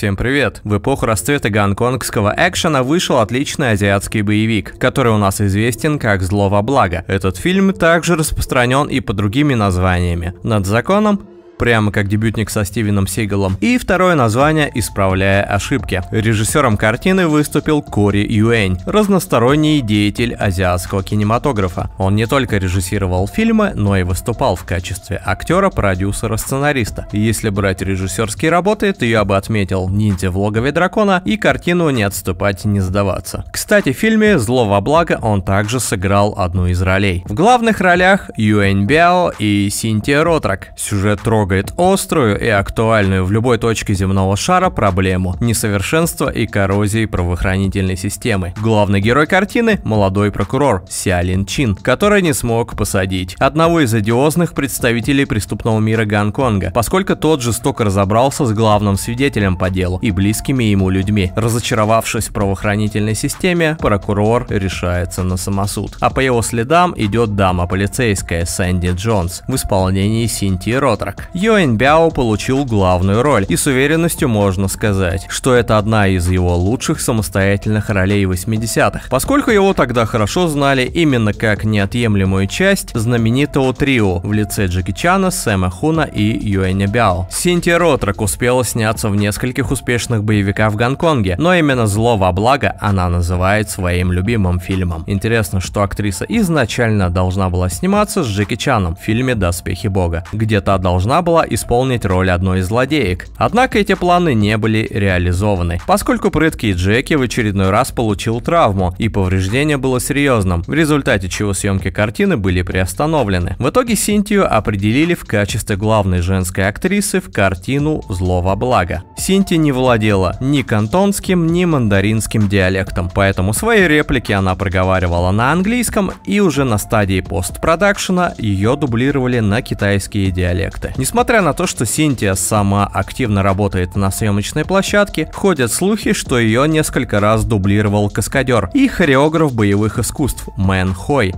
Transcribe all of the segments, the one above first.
Всем привет! В эпоху расцвета гонконгского экшена вышел отличный азиатский боевик, который у нас известен как «Зло во благо». Этот фильм также распространен и по другими названиями «Над законом» прямо как дебютник со Стивеном Сигалом, и второе название «Исправляя ошибки». Режиссером картины выступил Кори Юэнь, разносторонний деятель азиатского кинематографа. Он не только режиссировал фильмы, но и выступал в качестве актера, продюсера, сценариста. Если брать режиссерские работы, то я бы отметил «Ниндзя в логове дракона» и картину «Не отступать, не сдаваться». Кстати, в фильме «Зло во благо» он также сыграл одну из ролей. В главных ролях Юэнь Бяо и Синтия Ротрак. Сюжет трогает трогает острую и актуальную в любой точке земного шара проблему несовершенства и коррозии правоохранительной системы. Главный герой картины – молодой прокурор Сиалин Чин, который не смог посадить одного из одиозных представителей преступного мира Гонконга, поскольку тот жестоко разобрался с главным свидетелем по делу и близкими ему людьми. Разочаровавшись в правоохранительной системе, прокурор решается на самосуд. А по его следам идет дама полицейская Сэнди Джонс в исполнении Синтии Ротрак. Йоэн Бяо получил главную роль, и с уверенностью можно сказать, что это одна из его лучших самостоятельных ролей 80-х, поскольку его тогда хорошо знали именно как неотъемлемую часть знаменитого трио в лице Джеки Чана, Сэма Хуна и Юэня Бяо. Синтия Ротрак успела сняться в нескольких успешных боевиках в Гонконге, но именно «Зло во благо» она называет своим любимым фильмом. Интересно, что актриса изначально должна была сниматься с Джеки Чаном в фильме «Доспехи бога», где та должна была была исполнить роль одной из злодеек. Однако эти планы не были реализованы, поскольку прыткий Джеки в очередной раз получил травму, и повреждение было серьезным, в результате чего съемки картины были приостановлены. В итоге Синтию определили в качестве главной женской актрисы в картину "Зло во благо". Синти не владела ни кантонским, ни мандаринским диалектом, поэтому свои реплики она проговаривала на английском, и уже на стадии постпродакшена ее дублировали на китайские диалекты. Несмотря на то, что Синтия сама активно работает на съемочной площадке, ходят слухи, что ее несколько раз дублировал каскадер и хореограф боевых искусств Мэн Хой.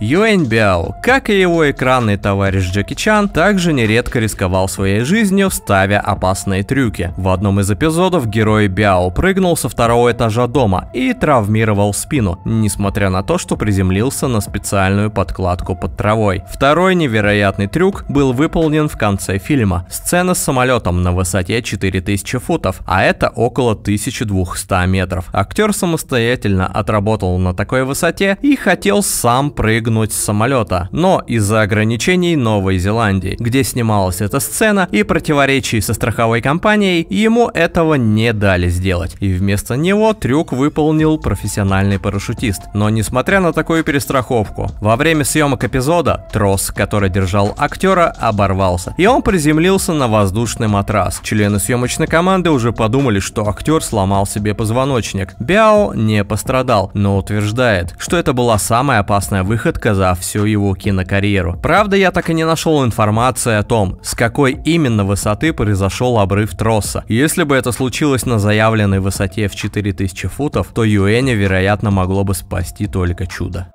Юэнь Биао, как и его экранный товарищ Джеки Чан, также нередко рисковал своей жизнью, ставя опасные трюки. В одном из эпизодов герой Биао прыгнул со второго этажа дома и травмировал спину, несмотря на то, что приземлился на специальную подкладку под травой. Второй невероятный трюк был выполнен в конце фильма. Сцена с самолетом на высоте 4000 футов, а это около 1200 метров. Актер самостоятельно отработал на такой высоте и хотел сам прыгнуть прыгнуть с самолета, но из-за ограничений Новой Зеландии, где снималась эта сцена и противоречий со страховой компанией, ему этого не дали сделать, и вместо него трюк выполнил профессиональный парашютист. Но несмотря на такую перестраховку, во время съемок эпизода трос, который держал актера, оборвался, и он приземлился на воздушный матрас. Члены съемочной команды уже подумали, что актер сломал себе позвоночник. Бяо не пострадал, но утверждает, что это была самая опасная выход предсказав всю его кинокарьеру. Правда, я так и не нашел информации о том, с какой именно высоты произошел обрыв троса. Если бы это случилось на заявленной высоте в 4000 футов, то Юэня, вероятно, могло бы спасти только чудо.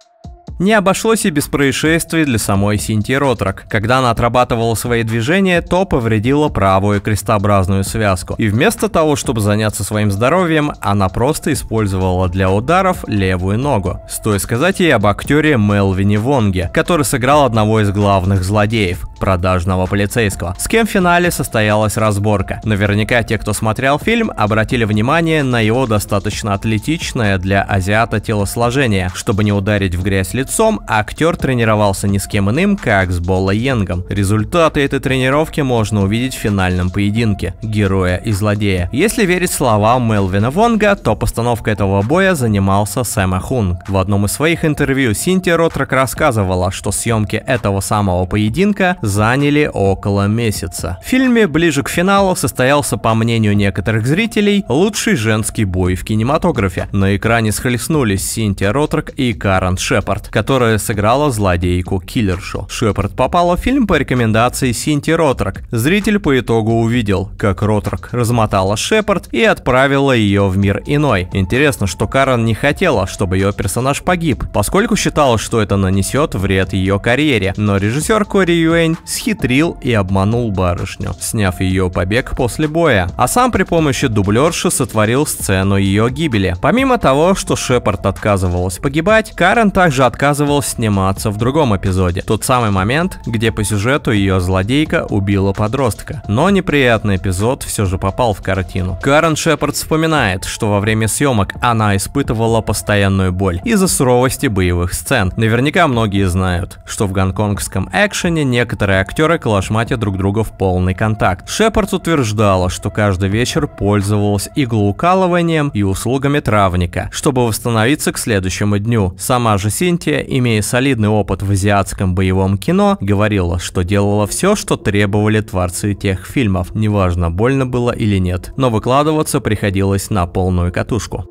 Не обошлось и без происшествий для самой Синти Ротрак. Когда она отрабатывала свои движения, то повредила правую крестообразную связку. И вместо того, чтобы заняться своим здоровьем, она просто использовала для ударов левую ногу. Стоит сказать ей об актере Мелвине Вонге, который сыграл одного из главных злодеев – продажного полицейского, с кем в финале состоялась разборка. Наверняка те, кто смотрел фильм, обратили внимание на его достаточно атлетичное для азиата телосложение, чтобы не ударить в грязь лицо лицом, а актер тренировался не с кем иным, как с Болла Йенгом. Результаты этой тренировки можно увидеть в финальном поединке – героя и злодея. Если верить словам Мелвина Вонга, то постановка этого боя занимался Сэма Хун. В одном из своих интервью Синтия Ротрак рассказывала, что съемки этого самого поединка заняли около месяца. В фильме ближе к финалу состоялся, по мнению некоторых зрителей, лучший женский бой в кинематографе. На экране схлестнулись Синтия Ротрак и Карен Шепард, которая сыграла злодейку Киллершу. Шепард попала в фильм по рекомендации Синти Ротрок. Зритель по итогу увидел, как Ротрок размотала Шепард и отправила ее в мир иной. Интересно, что Карен не хотела, чтобы ее персонаж погиб, поскольку считала, что это нанесет вред ее карьере, но режиссер Кори Юэнь схитрил и обманул барышню, сняв ее побег после боя, а сам при помощи дублерши сотворил сцену ее гибели. Помимо того, что Шепард отказывалась погибать, Карен также отказывалась отказывал сниматься в другом эпизоде. Тот самый момент, где по сюжету ее злодейка убила подростка. Но неприятный эпизод все же попал в картину. Карен Шепард вспоминает, что во время съемок она испытывала постоянную боль из-за суровости боевых сцен. Наверняка многие знают, что в гонконгском экшене некоторые актеры калашматят друг друга в полный контакт. Шепард утверждала, что каждый вечер пользовалась иглоукалыванием и услугами травника, чтобы восстановиться к следующему дню. Сама же Синтия имея солидный опыт в азиатском боевом кино, говорила, что делала все, что требовали творцы тех фильмов, неважно, больно было или нет, но выкладываться приходилось на полную катушку.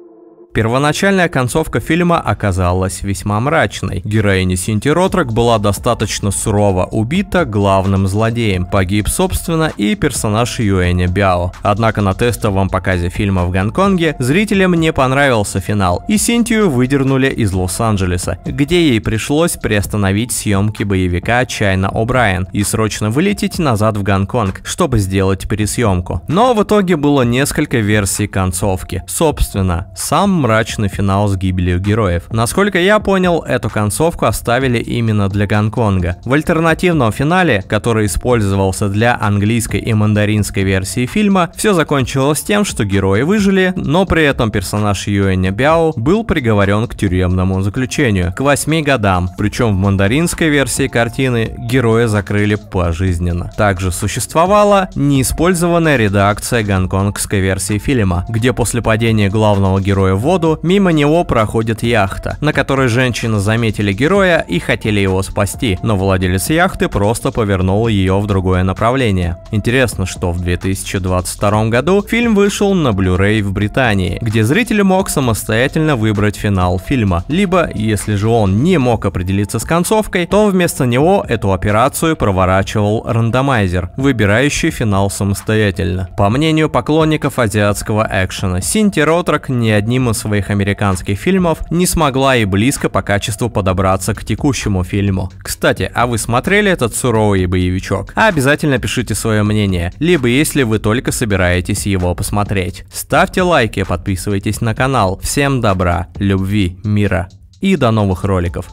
Первоначальная концовка фильма оказалась весьма мрачной. Героиня Синти Ротрак была достаточно сурово убита главным злодеем, погиб собственно и персонаж Юэня Бяо. Однако на тестовом показе фильма в Гонконге зрителям не понравился финал, и Синтию выдернули из Лос-Анджелеса, где ей пришлось приостановить съемки боевика Чайна О'Брайен и срочно вылететь назад в Гонконг, чтобы сделать пересъемку. Но в итоге было несколько версий концовки. Собственно, сам мрачный финал с гибелью героев. Насколько я понял, эту концовку оставили именно для Гонконга. В альтернативном финале, который использовался для английской и мандаринской версии фильма, все закончилось тем, что герои выжили, но при этом персонаж Юэня Бяо был приговорен к тюремному заключению, к 8 годам. Причем в мандаринской версии картины героя закрыли пожизненно. Также существовала неиспользованная редакция гонконгской версии фильма, где после падения главного героя в воду, мимо него проходит яхта, на которой женщины заметили героя и хотели его спасти, но владелец яхты просто повернул ее в другое направление. Интересно, что в 2022 году фильм вышел на Blu-ray в Британии, где зритель мог самостоятельно выбрать финал фильма, либо, если же он не мог определиться с концовкой, то вместо него эту операцию проворачивал рандомайзер, выбирающий финал самостоятельно. По мнению поклонников азиатского экшена, Синти Ротрак не одним из своих американских фильмов не смогла и близко по качеству подобраться к текущему фильму. Кстати, а вы смотрели этот суровый боевичок? обязательно пишите свое мнение, либо если вы только собираетесь его посмотреть. Ставьте лайки, подписывайтесь на канал. Всем добра, любви, мира и до новых роликов.